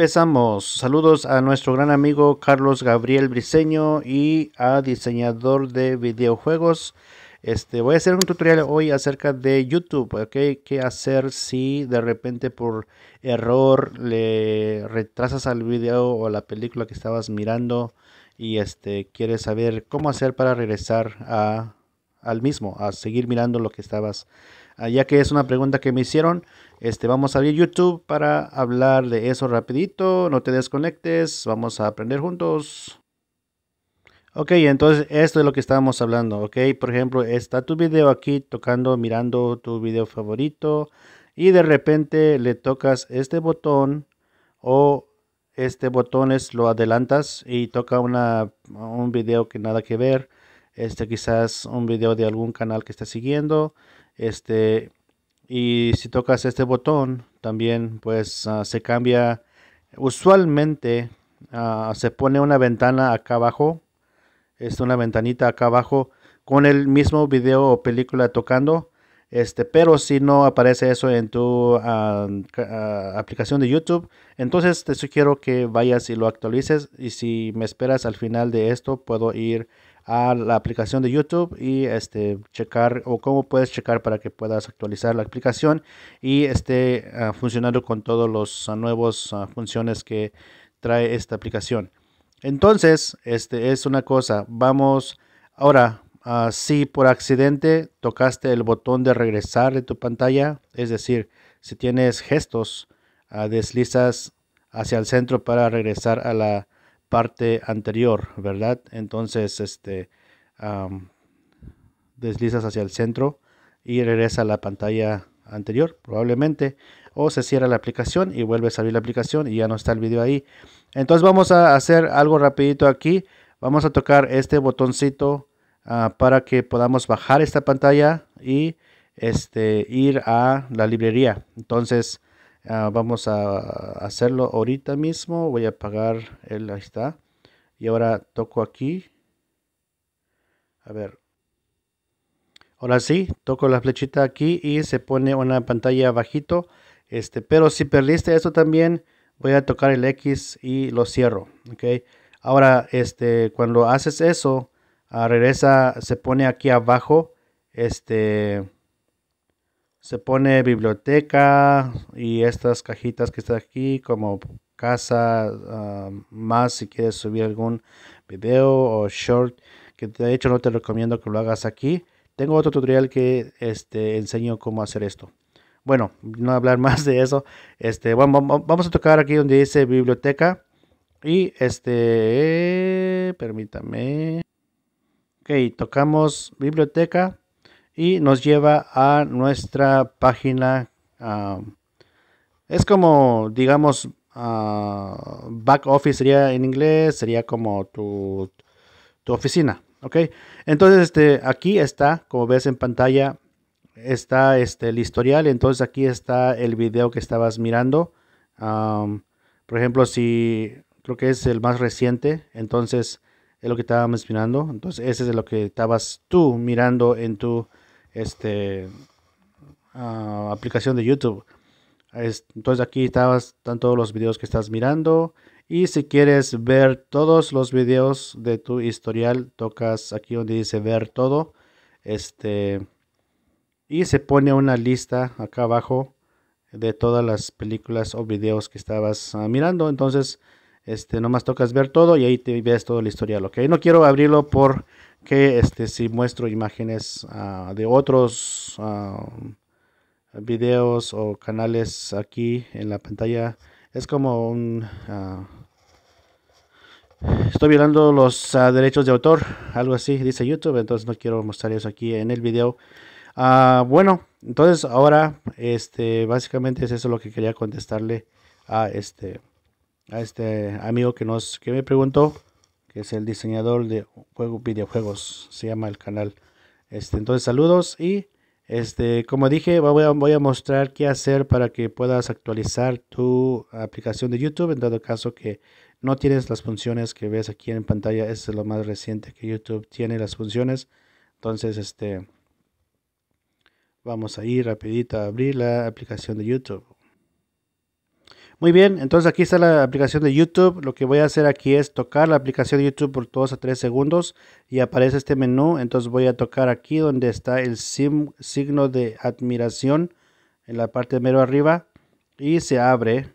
Empezamos. Saludos a nuestro gran amigo Carlos Gabriel Briseño y a diseñador de videojuegos. Este, voy a hacer un tutorial hoy acerca de YouTube, ¿Qué hacer si de repente por error le retrasas al video o a la película que estabas mirando y este, quieres saber cómo hacer para regresar a al mismo, a seguir mirando lo que estabas. Ah, ya que es una pregunta que me hicieron, este, vamos a abrir YouTube para hablar de eso rapidito. No te desconectes, vamos a aprender juntos. Ok, entonces esto es lo que estábamos hablando, ok. Por ejemplo, está tu video aquí tocando, mirando tu video favorito y de repente le tocas este botón o este botón es lo adelantas y toca una, un video que nada que ver este quizás un video de algún canal que esté siguiendo, este y si tocas este botón también pues ah, se cambia usualmente ah, se pone una ventana acá abajo, es este, una ventanita acá abajo con el mismo video o película tocando este, pero si no aparece eso en tu ah, ah, aplicación de YouTube, entonces te sugiero que vayas y lo actualices. Y si me esperas al final de esto, puedo ir a la aplicación de YouTube y este checar o cómo puedes checar para que puedas actualizar la aplicación y esté ah, funcionando con todos los nuevos funciones que trae esta aplicación. Entonces, este es una cosa. Vamos ahora Ah, si por accidente tocaste el botón de regresar de tu pantalla, es decir, si tienes gestos, ah, deslizas hacia el centro para regresar a la parte anterior, ¿verdad? Entonces, este, deslizas hacia el centro y regresa a la pantalla anterior, probablemente, o se cierra la aplicación y vuelve a abrir la aplicación y ya no está el video ahí. Entonces vamos a hacer algo rapidito aquí. Vamos a tocar este botoncito Ah, para que podamos bajar esta pantalla y este, ir a la librería. Entonces ah, vamos a hacerlo ahorita mismo. Voy a apagar el, ahí está. Y ahora toco aquí. A ver. Ahora sí, toco la flechita aquí y se pone una pantalla bajito. Este, pero si perdiste eso también, voy a tocar el X y lo cierro. ok Ahora, este, cuando haces eso, Ah, regresa, se pone aquí abajo, este, se pone biblioteca y estas cajitas que están aquí como casa, ah, más si quieres subir algún video o short, que de hecho no te recomiendo que lo hagas aquí. Tengo otro tutorial que este, enseño cómo hacer esto. Bueno, no hablar más de eso. Este, vamos, vamos a tocar aquí donde dice biblioteca. Y este, eh, permítame. Ok, tocamos biblioteca y nos lleva a nuestra página. es como, digamos, ah, back office sería en inglés, sería como tu, oficina. Ok, entonces este, aquí está, como ves en pantalla, está este, el historial. Entonces aquí está el video que estabas mirando. por ejemplo, si creo que es el más reciente, entonces es lo que estábamos mirando, Entonces, ese es lo que estabas tú mirando en tu este, ah, aplicación de YouTube. Entonces, aquí estabas, están todos los videos que estás mirando. Y si quieres ver todos los videos de tu historial, tocas aquí donde dice ver todo. Este, y se pone una lista acá abajo de todas las películas o videos que estabas ah, mirando. Entonces, este, más tocas ver todo y ahí te ves todo el historial, No quiero abrirlo porque este, si muestro imágenes ah, de otros ah, videos o canales aquí en la pantalla, es como un... Ah, estoy violando los derechos de autor, algo así, dice YouTube, entonces no quiero mostrar eso aquí en el video. bueno, entonces ahora, este, básicamente es eso lo que quería contestarle a este a este amigo que nos que me preguntó, que es el diseñador de juego, videojuegos, se llama el canal. Este, entonces saludos y este, como dije, voy a, mostrar qué hacer para que puedas actualizar tu aplicación de YouTube, en dado caso que no tienes las funciones que ves aquí en pantalla, es lo más reciente que YouTube tiene las funciones. Entonces, este vamos a ir rapidito a abrir la aplicación de YouTube. Muy bien, entonces aquí está la aplicación de YouTube. Lo que voy a hacer aquí es tocar la aplicación de YouTube por 2 a 3 segundos y aparece este menú. Entonces voy a tocar aquí donde está el sim, signo de admiración en la parte de mero arriba y se abre.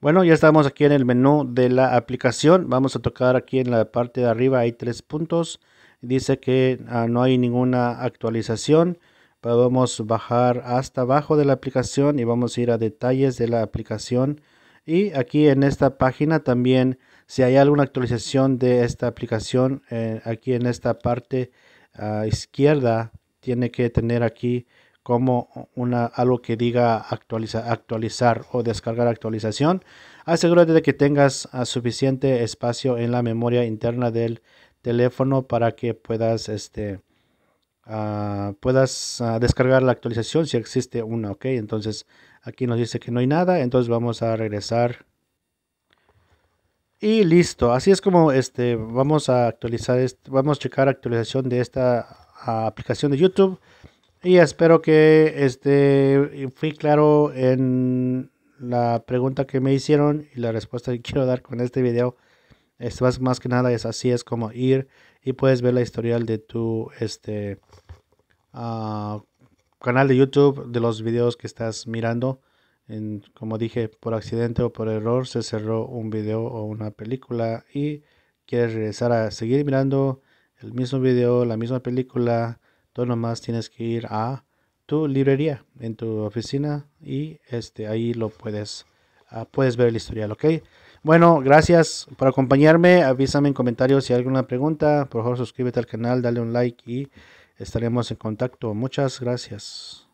Bueno, ya estamos aquí en el menú de la aplicación. Vamos a tocar aquí en la parte de arriba, hay tres puntos. Dice que ah, no hay ninguna actualización Podemos bajar hasta abajo de la aplicación y vamos a ir a detalles de la aplicación y aquí en esta página también si hay alguna actualización de esta aplicación eh, aquí en esta parte ah, izquierda tiene que tener aquí como una, algo que diga actualizar o descargar actualización. Asegúrate de que tengas ah, suficiente espacio en la memoria interna del teléfono para que puedas este, Ah, puedas ah, descargar la actualización si existe una, ok. Entonces aquí nos dice que no hay nada, entonces vamos a regresar. Y listo, así es como este, vamos a actualizar, vamos a checar actualización de esta ah, aplicación de YouTube. Y espero que este, fui claro en la pregunta que me hicieron y la respuesta que quiero dar con este video. Es más, que nada es así es como ir y puedes ver la historial de tu este ah, canal de YouTube de los videos que estás mirando. En, como dije, por accidente o por error se cerró un video o una película y quieres regresar a seguir mirando el mismo video, la misma película, lo nomás tienes que ir a tu librería en tu oficina y este ahí lo puedes Ah, puedes ver el historial, ¿ok? Bueno, gracias por acompañarme. Avísame en comentarios si hay alguna pregunta. Por favor, suscríbete al canal, dale un like y estaremos en contacto. Muchas gracias.